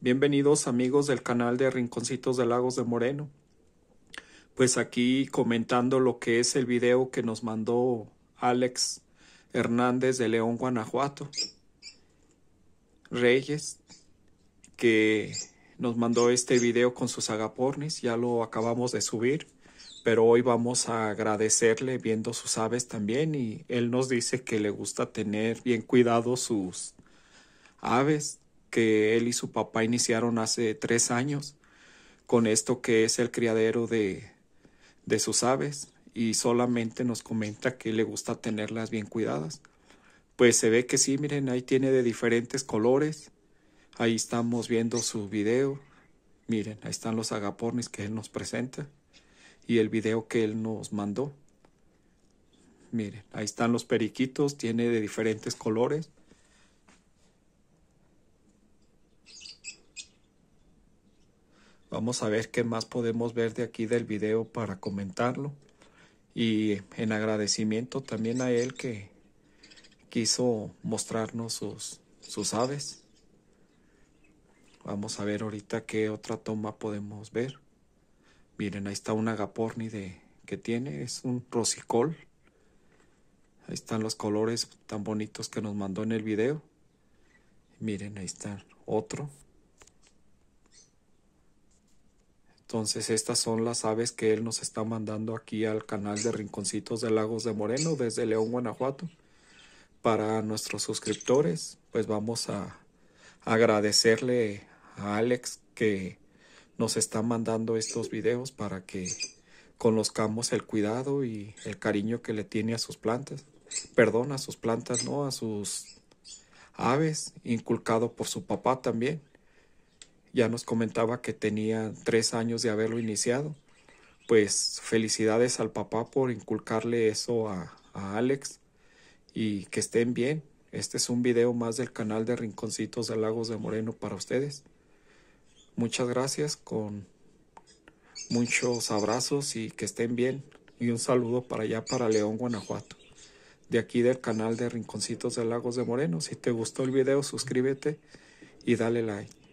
Bienvenidos amigos del canal de Rinconcitos de Lagos de Moreno. Pues aquí comentando lo que es el video que nos mandó Alex Hernández de León, Guanajuato. Reyes, que nos mandó este video con sus agapornis, ya lo acabamos de subir, pero hoy vamos a agradecerle viendo sus aves también y él nos dice que le gusta tener bien cuidado sus aves que él y su papá iniciaron hace tres años con esto que es el criadero de, de sus aves y solamente nos comenta que le gusta tenerlas bien cuidadas. Pues se ve que sí, miren, ahí tiene de diferentes colores. Ahí estamos viendo su video. Miren, ahí están los agapornis que él nos presenta y el video que él nos mandó. Miren, ahí están los periquitos, tiene de diferentes colores. Vamos a ver qué más podemos ver de aquí del video para comentarlo. Y en agradecimiento también a él que quiso mostrarnos sus, aves. Vamos a ver ahorita qué otra toma podemos ver. Miren, ahí está un agaporni de, que tiene, es un rosicol. Ahí están los colores tan bonitos que nos mandó en el video. Miren, ahí está otro. Entonces estas son las aves que él nos está mandando aquí al canal de Rinconcitos de Lagos de Moreno desde León, Guanajuato. Para nuestros suscriptores, pues vamos a agradecerle a Alex que nos está mandando estos videos para que conozcamos el cuidado y el cariño que le tiene a sus plantas. Perdón, a sus plantas, no, a sus aves, inculcado por su papá también ya nos comentaba que tenía tres años de haberlo iniciado. Pues felicidades al papá por inculcarle eso a, Alex y que estén bien. Este es un video más del canal de Rinconcitos de Lagos de Moreno para ustedes. Muchas gracias con muchos abrazos y que estén bien. Y un saludo para allá, para León, Guanajuato. De aquí del canal de Rinconcitos de Lagos de Moreno. Si te gustó el video, suscríbete y dale like.